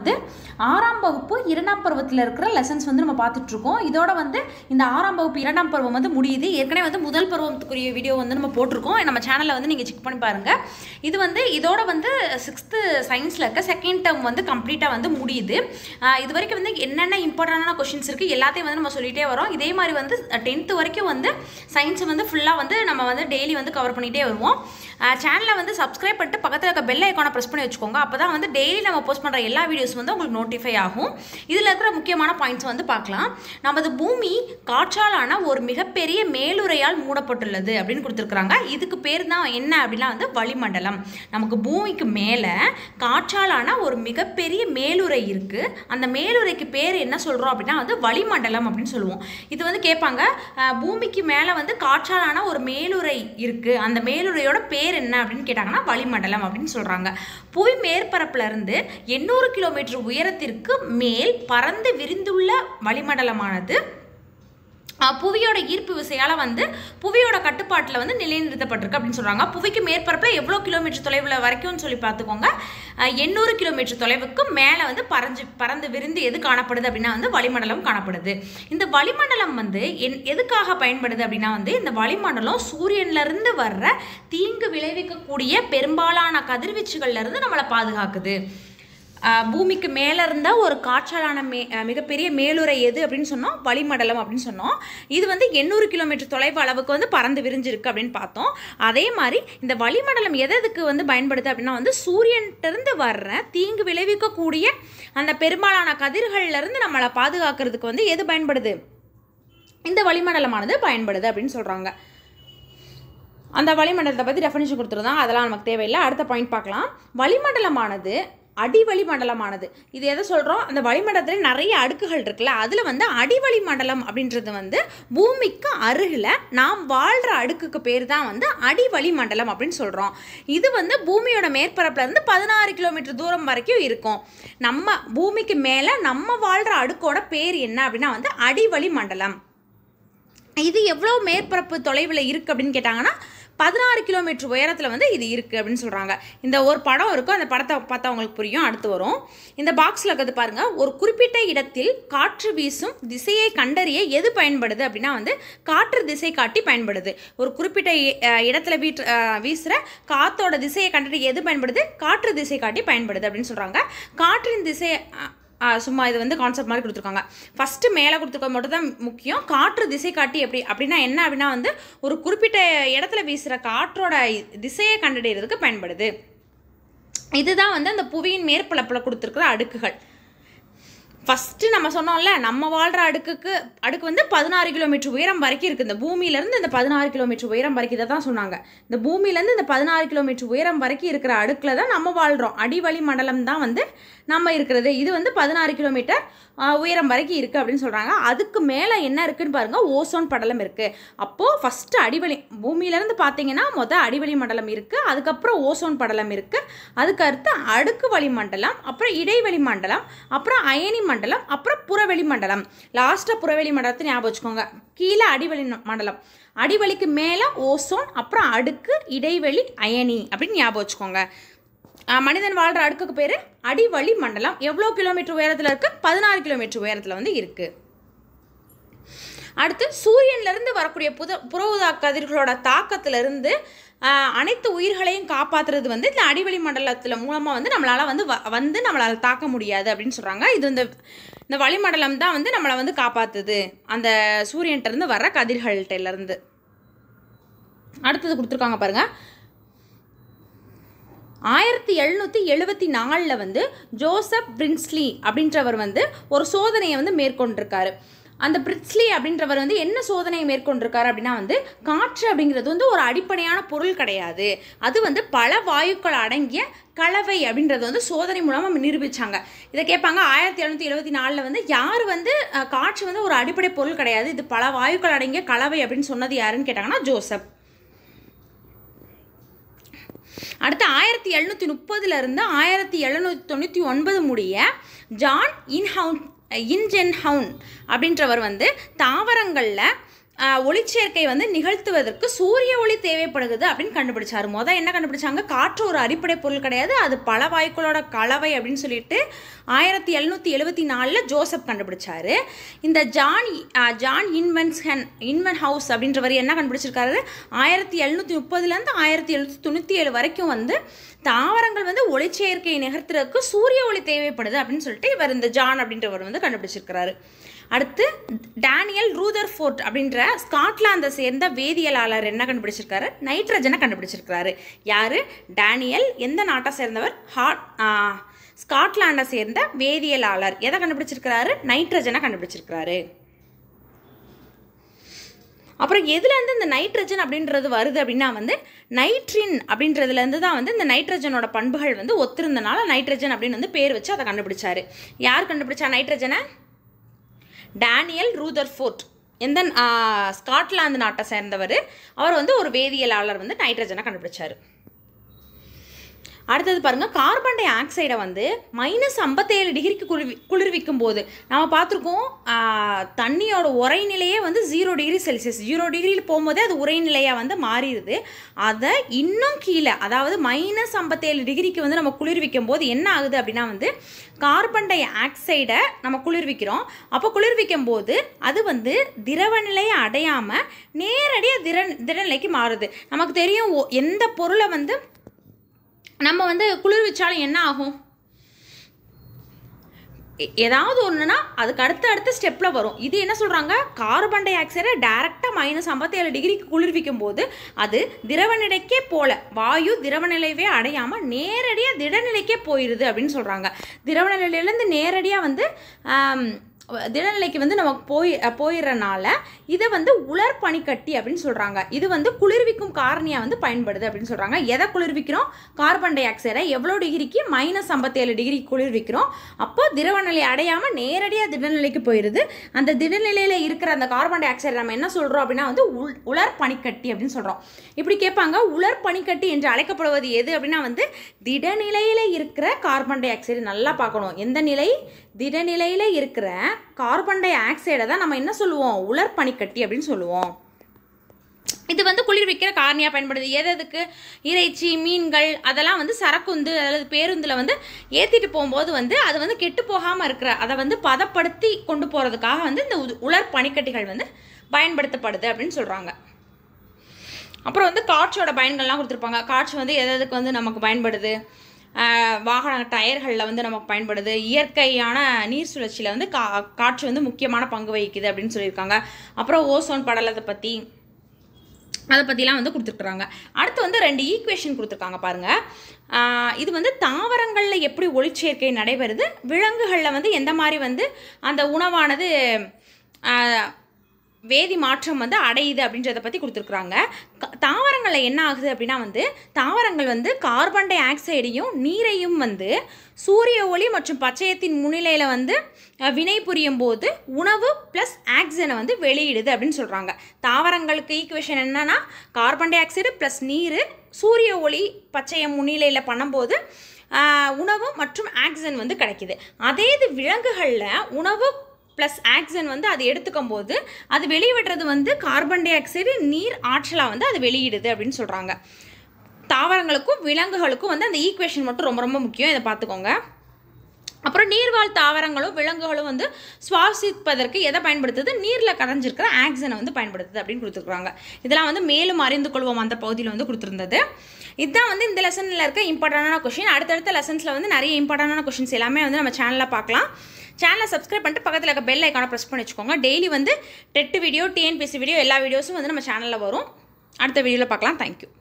வந்து ஆறாம் வகுப்பு இரண்டாம் பருவத்தில் இருக்கிற லெசன்ஸ் வந்து நம்ம பார்த்துட்ருக்கோம் இதோட வந்து இந்த ஆறாம் வகுப்பு இரண்டாம் பருவம் வந்து முடியுது ஏற்கனவே வந்து முதல் பருவத்துக்குரிய வீடியோ வந்து நம்ம போட்டிருக்கோம் நம்ம சேனலில் வந்து நீங்கள் செக் பண்ணி பாருங்கள் இது வந்து இதோட வந்து சிக்ஸ்த்து சயின்ஸில் இருக்க செகண்ட் டேர்ம் வந்து கம்ப்ளீட்டாக வந்து முடியுது இது வரைக்கும் வந்து என்னென்ன இம்பார்ட்டண்டான கொஷின்ஸ் இருக்குது எல்லாத்தையும் வந்து நம்ம சொல்லிகிட்டே வரோம் இதே மாதிரி வந்து டென்த்து வரைக்கும் வந்து சயின்ஸை வந்து ஃபுல்லாக வந்து நம்ம வந்து டெய்லி வந்து கவர் பண்ணிகிட்டே வருவோம் சேனலை வந்து சப்ஸ்கிரைப் பண்ணிட்டு பக்கத்தில் இருக்க பெல் ஐக்கானை ப்ரெஸ் பண்ணி வச்சுக்கோங்க அப்போ தான் வந்து டெய்லி நம்ம போஸ்ட் பண்ணுற எல்லா வீடியோஸ் வீடியோஸ் வந்து உங்களுக்கு நோட்டிஃபை ஆகும் இதில் இருக்கிற முக்கியமான பாயிண்ட்ஸ் வந்து பார்க்கலாம் நமது பூமி காற்றாலான ஒரு மிகப்பெரிய மேலுரையால் மூடப்பட்டுள்ளது அப்படின்னு கொடுத்துருக்குறாங்க இதுக்கு பேர் தான் என்ன அப்படின்னா வந்து வளிமண்டலம் நமக்கு பூமிக்கு மேலே காற்றாலான ஒரு மிகப்பெரிய மேலுரை இருக்குது அந்த மேலுரைக்கு பேர் என்ன சொல்கிறோம் அப்படின்னா வந்து வளிமண்டலம் அப்படின்னு சொல்லுவோம் இது வந்து கேட்பாங்க பூமிக்கு மேலே வந்து காற்றாலான ஒரு மேலுரை இருக்குது அந்த மேலுரையோட பேர் என்ன அப்படின்னு கேட்டாங்கன்னா வளிமண்டலம் அப்படின்னு சொல்கிறாங்க புவி மேற்பரப்புலேருந்து எண்ணூறு கிலோமீட்டர் கிலோமீட்டர் உயரத்திற்கு மேல் பறந்து விரிந்துள்ள வளிமண்டலமானது புவியோட ஈர்ப்பு விசையால் வந்து புவியோட கட்டுப்பாட்டில் வந்து நிலைநிறுத்தப்பட்டிருக்கு அப்படின்னு சொல்கிறாங்க புவிக்கு மேற்பரப்பில் எவ்வளோ கிலோமீட்டர் தொலைவில் வரைக்கும்னு சொல்லி பார்த்துக்கோங்க எண்ணூறு கிலோமீட்டர் தொலைவுக்கு மேலே வந்து பறஞ்சு பறந்து விரிந்து எது காணப்படுது அப்படின்னா வந்து வளிமண்டலம் காணப்படுது இந்த வளிமண்டலம் வந்து என் எதுக்காக பயன்படுது அப்படின்னா வந்து இந்த வளிமண்டலம் சூரியன்லேருந்து வர்ற தீங்கு விளைவிக்கக்கூடிய பெரும்பாலான கதிர்வீச்சுகள்லேருந்து நம்மளை பாதுகாக்குது பூமிக்கு மேலே இருந்தால் ஒரு காற்றாலான மே மிகப்பெரிய மேலுரை எது அப்படின்னு சொன்னோம் வளிமண்டலம் அப்படின்னு சொன்னோம் இது வந்து எண்ணூறு கிலோமீட்டர் தொலைவு அளவுக்கு வந்து பறந்து விரிஞ்சிருக்கு அப்படின்னு பார்த்தோம் அதே மாதிரி இந்த வளிமண்டலம் எதுக்கு வந்து பயன்படுது அப்படின்னா வந்து சூரியன்டருந்து வர்ற தீங்கு விளைவிக்கக்கூடிய அந்த பெரும்பாலான கதிர்கள்லேருந்து நம்மளை பாதுகாக்கிறதுக்கு வந்து எது பயன்படுது இந்த வளிமண்டலமானது பயன்படுது அப்படின்னு சொல்கிறாங்க அந்த வளிமண்டலத்தை பற்றி டெஃபினேஷன் கொடுத்துருந்தோம் அதெல்லாம் நமக்கு தேவையில்லை அடுத்த பாயிண்ட் பார்க்கலாம் வளிமண்டலமானது அடிவழி மண்டலமானது இது எதை சொல்கிறோம் அந்த வளிமண்டலத்தில் நிறைய அடுக்குகள் இருக்குல்ல அதில் வந்து அடிவளி மண்டலம் அப்படின்றது வந்து பூமிக்கு அருகில் நாம் வாழ்கிற அடுக்குக்கு பேர் தான் வந்து அடிவளி மண்டலம் அப்படின்னு சொல்கிறோம் இது வந்து பூமியோட மேற்பரப்பில் இருந்து பதினாறு கிலோமீட்டர் தூரம் வரைக்கும் இருக்கும் நம்ம பூமிக்கு மேலே நம்ம வாழ்கிற அடுக்கோட பேர் என்ன அப்படின்னா வந்து அடிவளி மண்டலம் இது எவ்வளோ மேற்பரப்பு தொலைவில் இருக்குது அப்படின்னு கேட்டாங்கன்னா பதினாறு கிலோமீட்டர் உயரத்தில் வந்து இது இருக்குது அப்படின்னு சொல்கிறாங்க இந்த ஒரு படம் இருக்கும் அந்த படத்தை பார்த்தா அவங்களுக்கு புரியும் அடுத்து வரும் இந்த பாக்ஸில் இருக்கிறது பாருங்கள் ஒரு குறிப்பிட்ட இடத்தில் காற்று வீசும் திசையை கண்டறிய எது பயன்படுது அப்படின்னா வந்து காற்று திசை காட்டி பயன்படுது ஒரு குறிப்பிட்ட இடத்துல வீட்டு வீசுகிற காற்றோட திசையை கண்டறிய எது பயன்படுது காற்று திசை காட்டி பயன்படுது அப்படின்னு சொல்கிறாங்க காற்றின் திசை சும்மா இது வந்து கான்செப்ட் மாதிரி கொடுத்துருக்காங்க ஃபஸ்ட்டு மேலே கொடுத்துருக்க மட்டும் தான் முக்கியம் காற்று திசை காட்டி எப்படி அப்படின்னா என்ன அப்படின்னா வந்து ஒரு குறிப்பிட்ட இடத்துல வீசுகிற காற்றோட திசையை கண்டடைகிறதுக்கு பயன்படுது இதுதான் வந்து அந்த புவியின் மேற்பளப்பில் கொடுத்துருக்குற அடுக்குகள் ஃபஸ்ட்டு நம்ம சொன்னோம்ல நம்ம வாழ்கிற அடுக்குக்கு அடுக்கு வந்து பதினாறு கிலோமீட்டர் உயரம் வரைக்கும் இருக்குது இந்த பூமியிலேருந்து இந்த பதினாறு கிலோமீட்டர் உயரம் வரைக்கும் இதை தான் சொன்னாங்க இந்த பூமியிலேருந்து இந்த பதினாறு கிலோமீட்டர் உயரம் வரைக்கும் இருக்கிற அடுக்கில் தான் நம்ம வாழ்கிறோம் அடிவழி மண்டலம் தான் வந்து நம்ம இருக்கிறது இது வந்து பதினாறு கிலோமீட்டர் உயரம் வரைக்கும் இருக்குது அப்படின்னு சொல்கிறாங்க அதுக்கு மேலே என்ன இருக்குதுன்னு பாருங்கள் ஓசோன் படலம் இருக்குது அப்போது ஃபஸ்ட்டு அடிவழி பூமியிலேருந்து பார்த்தீங்கன்னா மொதல் அடிவழி மண்டலம் இருக்குது அதுக்கப்புறம் ஓசோன் படலம் இருக்குது அதுக்கு அடுத்து அடுக்கு வழி மண்டலம் அப்புறம் இடைவெளி மண்டலம் அப்புறம் அயனி மண்டலம் அப்புறம் புறவெளி மண்டலம் லாஸ்ட்டாக புறவெளி மண்டலத்தை ஞாபகம் வச்சுக்கோங்க கீழே அடிவெளி மண்டலம் அடிவெளிக்கு மேலே ஓசோன் அப்புறம் அடுக்கு இடைவெளி அயனி அப்படின்னு ஞாபகம் வச்சுக்கோங்க மனிதன் வாழ்கிற அடுக்குக்கு பேர் அடிவழி மண்டலம் எவ்வளோ கிலோமீட்டர் உயரத்தில் இருக்குது பதினாறு கிலோமீட்டர் உயரத்தில் வந்து இருக்குது அடுத்து சூரியன்லேருந்து வரக்கூடிய புத புற ஊதா கதிர்களோட தாக்கத்திலிருந்து அனைத்து உயிர்களையும் காப்பாற்றுறது வந்து இந்த அடிவெளி மண்டலத்தில் மூலமாக வந்து நம்மளால் வந்து வந்து நம்மளால் தாக்க முடியாது அப்படின்னு சொல்கிறாங்க இது இந்த இந்த வளிமண்டலம் தான் வந்து நம்மளை வந்து காப்பாற்றுது அந்த சூரியன்ட்டேருந்து வர்ற கதிர்கள்கிட்டலேருந்து அடுத்தது கொடுத்துருக்காங்க பாருங்கள் ஆயிரத்தி எழுநூற்றி எழுபத்தி நாலில் வந்து ஜோசப் பிரின்ஸ்லி அப்படின்றவர் வந்து ஒரு சோதனையை வந்து மேற்கொண்டிருக்காரு அந்த பிரிட்ஸ்லி அப்படின்றவர் வந்து என்ன சோதனையை மேற்கொண்டிருக்காரு அப்படின்னா வந்து காற்று அப்படிங்கிறது வந்து ஒரு அடிப்படையான பொருள் கிடையாது அது வந்து பல வாயுக்கள் அடங்கிய கலவை அப்படின்றது வந்து சோதனை மூலமாக நிரூபித்தாங்க இதை கேட்பாங்க ஆயிரத்தி எழுநூற்றி எழுபத்தி நாலில் வந்து யார் வந்து காற்று வந்து ஒரு அடிப்படை பொருள் கிடையாது இது பல வாயுக்கள் அடங்கிய கலவை அப்படின்னு சொன்னது யாருன்னு கேட்டாங்கன்னா ஜோசப் அடுத்து ஆயிரத்தி எழுநூற்றி முப்பதுலேருந்து ஆயிரத்தி எழுநூற்றி தொண்ணூற்றி ஒன்பது முடிய ஜான் இன்ஹவுன் இன்ஜென்ஹவுன் அப்படின்றவர் வந்து தாவரங்களில் ஒளிச்சேர்க்கை வந்து நிகழ்த்துவதற்கு சூரிய ஒளி தேவைப்படுகிறது அப்படின்னு கண்டுபிடிச்சார் மொதல் என்ன கண்டுபிடிச்சாங்க காற்று ஒரு அடிப்படை பொருள் கிடையாது அது பல வாய்க்களோட கலவை அப்படின்னு சொல்லிட்டு ஆயிரத்தி எழுநூற்றி எழுபத்தி நாலில் ஜோசப் கண்டுபிடிச்சார் இந்த Jan Jan Ingenhousz Ingenhousz அப்படின்றவர் என்ன கண்டுபிடிச்சிருக்காரு ஆயிரத்தி எழுநூற்றி முப்பதுலேருந்து ஆயிரத்தி எழுநூற்றி தொண்ணூற்றி ஏழு வரைக்கும் வந்து தாவரங்கள் வந்து ஒளிச்சேர்க்கையை நிகழ்த்துறதுக்கு சூரிய ஒளி தேவைப்படுது அப்படின்னு சொல்லிட்டு இவர் இந்த ஜான் அப்படின்றவர் வந்து கண்டுபிடிச்சிருக்கிறாரு அடுத்து டேனியல் ரூதர் ஃபோர்ட் அப்படின்ற ஸ்காட்லாந்தை சேர்ந்த வேதியியலாளர் என்ன கண்டுபிடிச்சிருக்காரு நைட்ரஜனை கண்டுபிடிச்சிருக்கிறாரு யார் டேனியல் எந்த நாட்டை சேர்ந்தவர் ஹாட் ஸ்காட்லாண்டை சேர்ந்த வேதியியலாளர் எதை கண்டுபிடிச்சிருக்கிறாரு நைட்ரஜனை கண்டுபிடிச்சிருக்கிறாரு அப்புறம் எதுலேருந்து இந்த நைட்ரஜன் அப்படின்றது வருது அப்படின்னா வந்து நைட்ரின் அப்படின்றதுலேருந்து தான் வந்து இந்த நைட்ரஜனோட பண்புகள் வந்து ஒத்திருந்தனால நைட்ரஜன் அப்படின்னு வந்து பேர் வச்சு அதை கண்டுபிடிச்சாரு யார் கண்டுபிடிச்சா நைட்ரஜனை டேனியல் ரூதர்ஃபோர்ட் எந்த ஸ்காட்லாந்து நாட்டை சேர்ந்தவர் அவர் வந்து ஒரு வேதியியலாளர் வந்து நைட்ரஜனை கண்டுபிடிச்சார் அடுத்தது பாருங்கள் கார்பன் டை ஆக்சைடை வந்து மைனஸ் ஐம்பத்தேழு டிகிரிக்கு குளிர் குளிர்விக்கும் போது நம்ம பார்த்துருக்கோம் தண்ணியோட உரைநிலையே வந்து ஜீரோ டிகிரி செல்சியஸ் ஜீரோ டிகிரியில் போகும்போதே அது உரைநிலையாக வந்து மாறிடுது அதை இன்னும் கீழே அதாவது மைனஸ் ஐம்பத்தேழு டிகிரிக்கு வந்து நம்ம குளிர்விக்கும் போது என்ன ஆகுது அப்படின்னா வந்து கார்பன் டை ஆக்சைடை நம்ம குளிர்விக்கிறோம் அப்போ குளிர்விக்கும் போது அது வந்து திரவ நிலையை அடையாமல் நேரடியாக திற திறநிலைக்கு மாறுது நமக்கு தெரியும் எந்த பொருளை வந்து நம்ம வந்து குளிர்விச்சாலும் என்ன ஆகும் ஏதாவது ஒன்றுனா அதுக்கு அடுத்த அடுத்த ஸ்டெப்பில் வரும் இது என்ன சொல்கிறாங்க கார்பன் டை ஆக்சைடை டேரெக்டாக மைனஸ் ஐம்பத்தேழு டிகிரிக்கு குளிர்விக்கும் போது அது திரவ நிலைக்கே போல வாயு திரவநிலையவே அடையாமல் நேரடியாக திடநிலைக்கே போயிடுது அப்படின்னு சொல்கிறாங்க நிலையிலேருந்து நேரடியாக வந்து திடநிலைக்கு வந்து நம்ம போய் போயிடுறனால இதை வந்து உலர் பனிக்கட்டி அப்படின்னு சொல்கிறாங்க இது வந்து குளிர்விக்கும் காரணியாக வந்து பயன்படுது அப்படின்னு சொல்கிறாங்க எதை குளிர்விக்கிறோம் கார்பன் டை ஆக்சைடை எவ்வளோ டிகிரிக்கு மைனஸ் ஐம்பத்தேழு டிகிரி குளிர்விக்கிறோம் அப்போ திரவநிலை அடையாமல் நேரடியாக திடநிலைக்கு போயிடுது அந்த திடநிலையில் இருக்கிற அந்த கார்பன் டை ஆக்சைடை நம்ம என்ன சொல்கிறோம் அப்படின்னா வந்து உள் உலர் பனிக்கட்டி அப்படின்னு சொல்கிறோம் இப்படி கேட்பாங்க உலர் பனிக்கட்டி என்று அழைக்கப்படுவது எது அப்படின்னா வந்து திடநிலையில் இருக்கிற கார்பன் டை ஆக்சைடு நல்லா பார்க்கணும் எந்த நிலை திடநிலையில் இருக்கிற கார்பன் டை ஆக்சைடை தான் நம்ம என்ன சொல்லுவோம் உலர் பனிக்கட்டி அப்படின்னு சொல்லுவோம் இது வந்து குளிர் விற்கிற காரணியாக பயன்படுது எது எதுக்கு இறைச்சி மீன்கள் அதெல்லாம் வந்து சரக்குந்து அதாவது பேருந்தில் வந்து ஏற்றிட்டு போகும்போது வந்து அது வந்து கெட்டு போகாமல் இருக்கிற அதை வந்து பதப்படுத்தி கொண்டு போகிறதுக்காக வந்து இந்த உலர் பனிக்கட்டிகள் வந்து பயன்படுத்தப்படுது அப்படின்னு சொல்கிறாங்க அப்புறம் வந்து காட்சியோட பயன்கள்லாம் கொடுத்துருப்பாங்க காட்சி வந்து எது எதுக்கு வந்து நமக்கு பயன்படுது வாகன டயர்களில் வந்து நமக்கு பயன்படுது இயற்கையான நீர் சுழற்சியில் வந்து கா காற்று வந்து முக்கியமான பங்கு வகிக்குது அப்படின்னு சொல்லியிருக்காங்க அப்புறம் ஓசோன் படலத்தை பற்றி அதை பற்றிலாம் வந்து கொடுத்துருக்குறாங்க அடுத்து வந்து ரெண்டு ஈக்குவேஷன் கொடுத்துருக்காங்க பாருங்கள் இது வந்து தாவரங்களில் எப்படி ஒளிச்சேர்க்கை நடைபெறுது விலங்குகளில் வந்து எந்த மாதிரி வந்து அந்த உணவானது வேதி மாற்றம் வந்து அடையுது அப்படின்றத பற்றி கொடுத்துருக்குறாங்க தாவரங்களில் என்ன ஆகுது அப்படின்னா வந்து தாவரங்கள் வந்து கார்பன் டை ஆக்சைடையும் நீரையும் வந்து சூரிய ஒளி மற்றும் பச்சையத்தின் முன்னிலையில் வந்து வினை புரியும் போது உணவு ப்ளஸ் ஆக்சிஜனை வந்து வெளியிடுது அப்படின்னு சொல்கிறாங்க தாவரங்களுக்கு ஈக்குவேஷன் என்னென்னா கார்பன் டை ஆக்சைடு ப்ளஸ் நீர் சூரிய ஒளி பச்சையம் முன்னிலையில் பண்ணும்போது உணவு மற்றும் ஆக்சிஜன் வந்து கிடைக்கிது அதே இது விலங்குகளில் உணவு ப்ளஸ் ஆக்சன் வந்து அது எடுத்துக்கும் போது அது வெளியிடுறது வந்து கார்பன் டை ஆக்சைடு நீர் ஆற்றலாக வந்து அது வெளியிடுது அப்படின்னு சொல்கிறாங்க தாவரங்களுக்கும் விலங்குகளுக்கும் வந்து அந்த ஈக்குவேஷன் மட்டும் ரொம்ப ரொம்ப முக்கியம் இதை பார்த்துக்கோங்க அப்புறம் நீர்வாழ் தாவரங்களும் விலங்குகளும் வந்து சுவாசிப்பதற்கு எதை பயன்படுத்துது நீரில் கரைஞ்சிருக்கிற ஆக்சனை வந்து பயன்படுத்துது அப்படின்னு கொடுத்துருக்குறாங்க இதெல்லாம் வந்து மேலும் அறிந்து கொள்வோம் அந்த பகுதியில் வந்து கொடுத்துருந்தது இதுதான் வந்து இந்த லெசனில் இருக்க இம்பார்ட்டண்டான கொஷின் அடுத்தடுத்த லெசன்ஸில் வந்து நிறைய இம்பார்ட்டண்டான கொஷின்ஸ் எல்லாமே வந்து நம்ம சேனலில் பார்க்கலாம் சேனலை சப்ஸ்கிரைப் பண்ணிட்டு பக்கத்தில் இருக்க பெல் ஐக்கானை ப்ரெஸ் பண்ணி வச்சுக்கோங்க டெய்லி வந்து டெட்டு வீடியோ டிஎன்பிசி வீடியோ எல்லா வீடியோஸும் வந்து நம்ம சேனலில் வரும் அடுத்த வீடியோவில் பார்க்கலாம் தேங்க்யூ